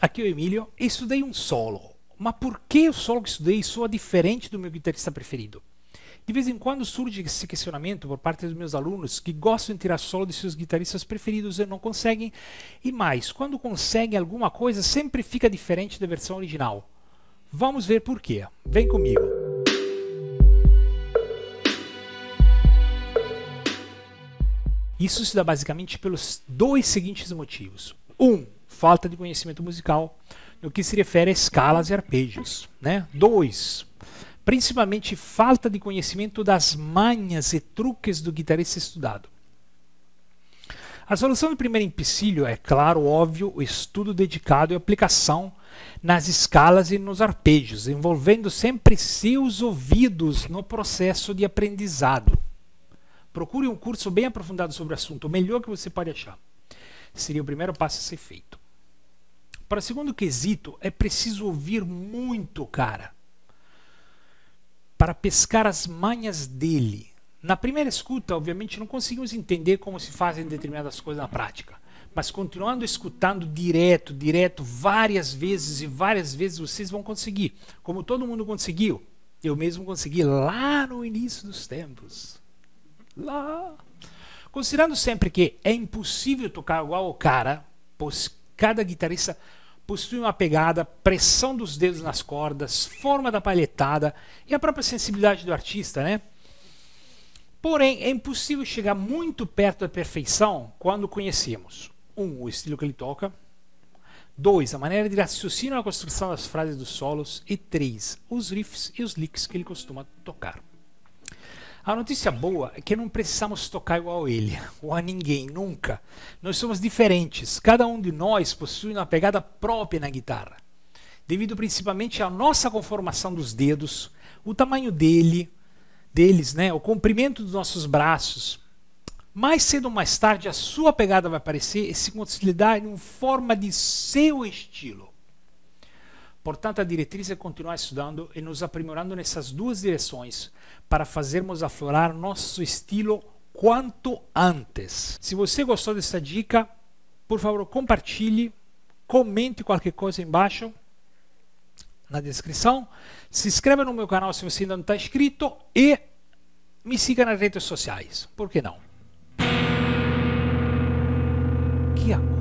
aqui é o Emílio, estudei um solo. Mas por que o solo que estudei soa diferente do meu guitarrista preferido? De vez em quando surge esse questionamento por parte dos meus alunos que gostam de tirar solo de seus guitarristas preferidos e não conseguem. E mais, quando conseguem alguma coisa, sempre fica diferente da versão original. Vamos ver por quê. Vem comigo. Isso se dá basicamente pelos dois seguintes motivos. Um, falta de conhecimento musical no que se refere a escalas e arpejos. Né? Dois, principalmente falta de conhecimento das manhas e truques do guitarrista estudado. A solução do primeiro empecilho é, claro, óbvio, o estudo dedicado e aplicação nas escalas e nos arpejos, envolvendo sempre seus ouvidos no processo de aprendizado. Procure um curso bem aprofundado sobre o assunto, o melhor que você pode achar. Seria o primeiro passo a ser feito. Para segundo quesito, é preciso ouvir muito, cara, para pescar as manhas dele. Na primeira escuta, obviamente, não conseguimos entender como se fazem determinadas coisas na prática. Mas continuando escutando direto, direto, várias vezes e várias vezes, vocês vão conseguir. Como todo mundo conseguiu, eu mesmo consegui lá no início dos tempos. Lá. Considerando sempre que é impossível tocar igual o cara, pois Cada guitarrista possui uma pegada, pressão dos dedos nas cordas, forma da palhetada e a própria sensibilidade do artista, né? Porém, é impossível chegar muito perto da perfeição quando conhecemos um, o estilo que ele toca, dois, a maneira de raciocínio na construção das frases dos solos e três, os riffs e os licks que ele costuma tocar. A notícia boa é que não precisamos tocar igual a ele, ou a ninguém, nunca. Nós somos diferentes. Cada um de nós possui uma pegada própria na guitarra, devido principalmente à nossa conformação dos dedos, o tamanho dele, deles, né, o comprimento dos nossos braços. Mais cedo ou mais tarde, a sua pegada vai aparecer e se consolidar em forma de seu estilo. Portanto, a diretriz é continuar estudando e nos aprimorando nessas duas direções para fazermos aflorar nosso estilo quanto antes. Se você gostou dessa dica, por favor, compartilhe, comente qualquer coisa embaixo na descrição. Se inscreva no meu canal se você ainda não está inscrito e me siga nas redes sociais. Por que não? Que